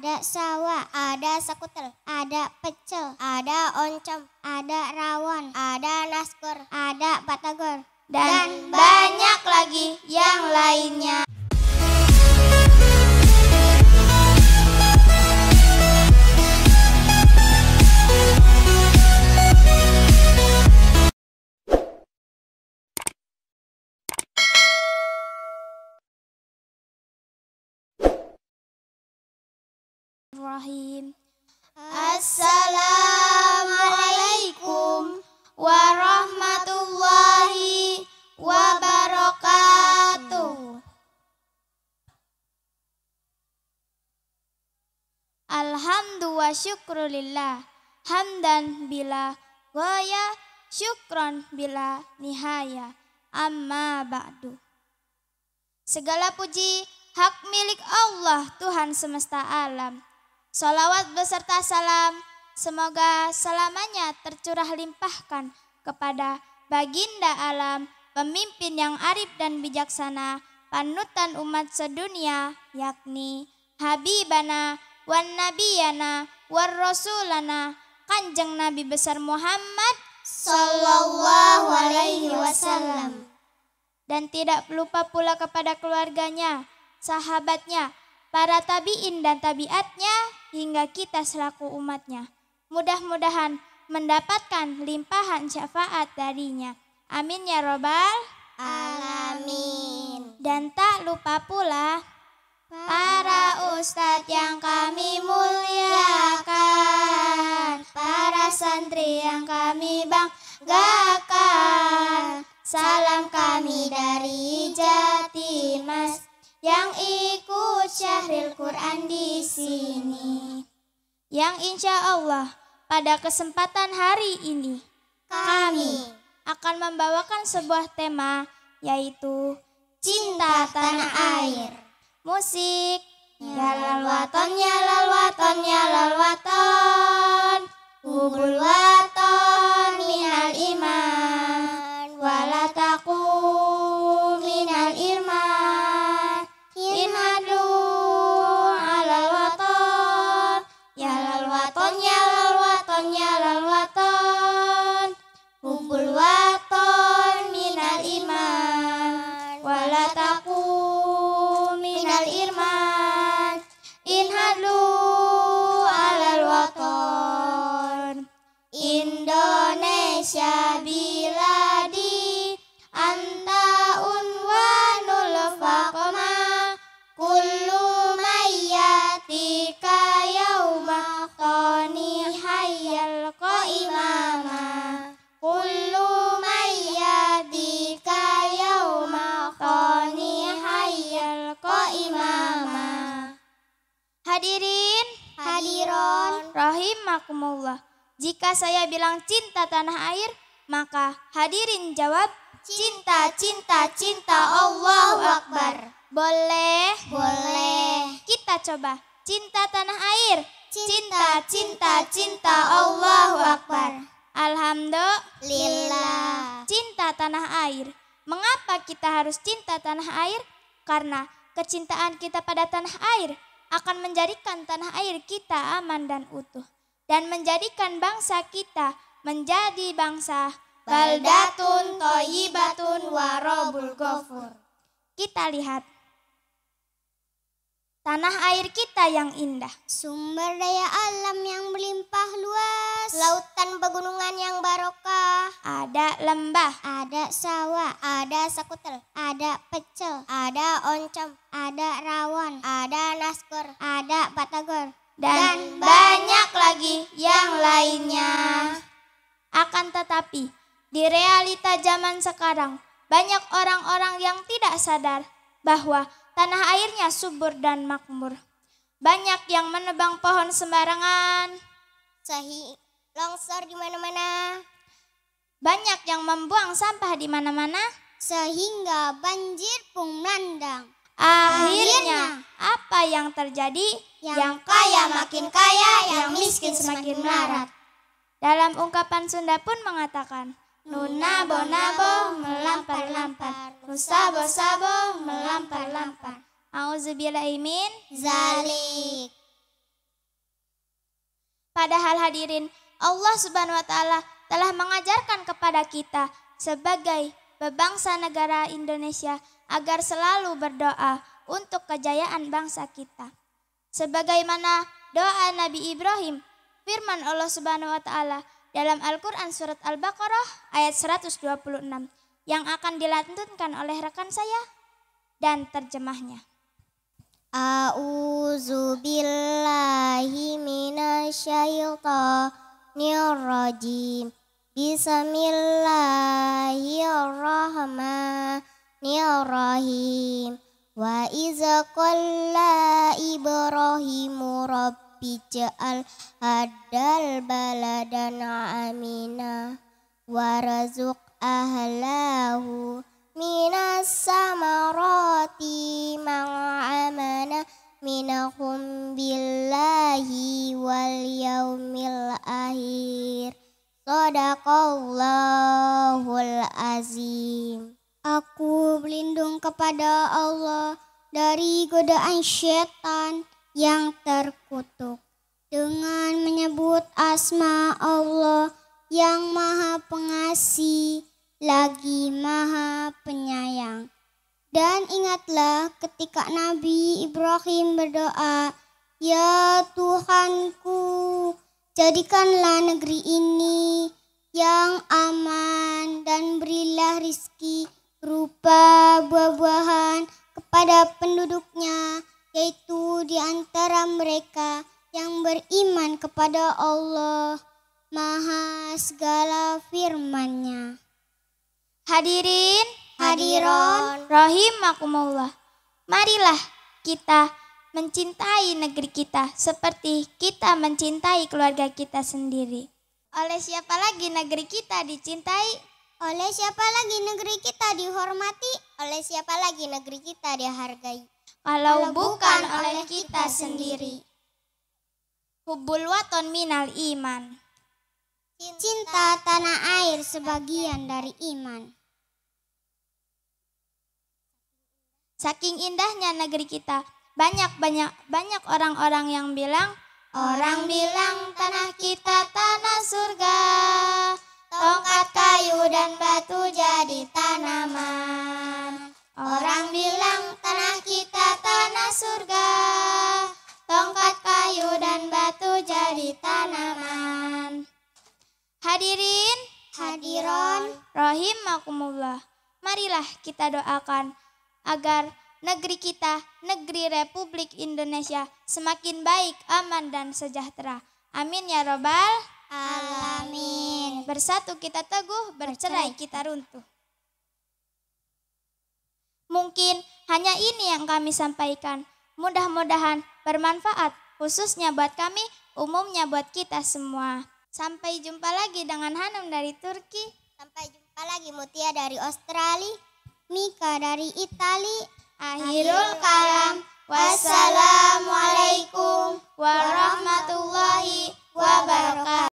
ada sawah, ada sekutel, ada pecel, ada oncom, ada rawon, ada naskur, ada batagor, dan, dan banyak lagi yang lainnya. Bismillahirrahmanirrahim. Assalamualaikum warahmatullahi wabarakatuh. Alhamdulillah hamdan bila goya syukron bila nihaya amma ba'du. Segala puji hak milik Allah Tuhan semesta alam Salawat beserta salam semoga selamanya tercurah limpahkan kepada baginda alam, pemimpin yang arif dan bijaksana, panutan umat sedunia, yakni Habibana, wan Nabiyana, war Rasulana, kanjeng Nabi besar Muhammad Sallallahu Alaihi Wasallam. Dan tidak lupa pula kepada keluarganya, sahabatnya, para tabiin dan tabiatnya hingga kita selaku umatnya. Mudah-mudahan mendapatkan limpahan syafaat darinya. Amin ya robbal alamin. Dan tak lupa pula para ustadz yang kami muliakan, para santri yang kami banggakan. Salam kami dari Jatimas yang Syahril Quran di sini. Yang insya Allah pada kesempatan hari ini kami akan membawakan sebuah tema yaitu Cinta Tanah Air. Musik Yalal waton, yalal waton, yalal waton Hubul waton minal iman Walata rahimakumullah. Jika saya bilang cinta tanah air, maka hadirin jawab cinta cinta cinta Allahu Akbar. Boleh? Boleh. Kita coba cinta tanah air. Cinta cinta cinta Allahu Akbar. Alhamdulillah. Cinta tanah air. Mengapa kita harus cinta tanah air? Karena kecintaan kita pada tanah air akan menjadikan tanah air kita aman dan utuh dan menjadikan bangsa kita menjadi bangsa baldatun toyibatun warobul gofur. Kita lihat tanah air kita yang indah, sumber daya alam yang melimpah luas, lautan pegunungan yang barokah, ada lembah, ada sawah, ada sekutel, ada pecel, ada oncom, ada rawon, ada naskur, ada batagor, dan, dan banyak lagi yang lainnya. Akan tetapi, di realita zaman sekarang, banyak orang-orang yang tidak sadar bahwa tanah airnya subur dan makmur. Banyak yang menebang pohon sembarangan. Sahi, longsor di mana-mana. Banyak yang membuang sampah di mana-mana. Sehingga banjir pun melandang. Akhirnya, Akhirnya, apa yang terjadi? Yang kaya makin kaya, yang miskin semakin melarat. Dalam ungkapan Sunda pun mengatakan, Nuna bonabo melampar-lampar, sabo sabo melampar-lampar. Auzubillahimin zalik. Padahal hadirin, Allah Subhanahu wa taala telah mengajarkan kepada kita sebagai bebangsa negara Indonesia agar selalu berdoa untuk kejayaan bangsa kita. Sebagaimana doa Nabi Ibrahim, firman Allah Subhanahu wa taala dalam Al-Qur'an surat Al-Baqarah ayat 126 yang akan dilantunkan oleh rekan saya dan terjemahnya. A'udzu billahi minasyaitonir rajim. Bismillahirrahmanirrahim. Wa iza qalla Ibrahimu rabbi ja'al hadal baladan amina razuq ahlahu minas samarati ma'amana minahum billahi wal yaumil akhir Sadaqallahul azim Aku berlindung kepada Allah dari godaan setan yang terkutuk dengan menyebut asma Allah yang maha pengasih lagi maha penyayang. Dan ingatlah ketika Nabi Ibrahim berdoa, Ya Tuhanku, jadikanlah negeri ini yang aman dan berilah rizki berupa buah-buahan kepada penduduknya, yaitu di antara mereka yang beriman kepada Allah Maha segala firman-Nya. Hadirin, hadiron, rahimakumullah. Marilah kita mencintai negeri kita seperti kita mencintai keluarga kita sendiri. Oleh siapa lagi negeri kita dicintai oleh siapa lagi negeri kita dihormati? Oleh siapa lagi negeri kita dihargai? Kalau, bukan oleh kita sendiri. Hubbul waton minal iman. Cinta tanah air sebagian dari iman. Saking indahnya negeri kita, banyak-banyak banyak orang-orang yang bilang, orang bilang tanah kita tanah surga. Tongkat kayu dan batu jadi tanaman. Orang bilang tanah kita tanah surga. Tongkat kayu dan batu jadi tanaman. Hadirin, hadiron, rahimakumullah. Marilah kita doakan agar negeri kita, negeri Republik Indonesia semakin baik, aman dan sejahtera. Amin ya robbal alamin. Bersatu kita teguh, bercerai kita runtuh. Mungkin hanya ini yang kami sampaikan. Mudah-mudahan bermanfaat, khususnya buat kami, umumnya buat kita semua. Sampai jumpa lagi dengan Hanum dari Turki. Sampai jumpa lagi Mutia dari Australia, Mika dari Itali. Akhirul kalam. Wassalamualaikum warahmatullahi wabarakatuh.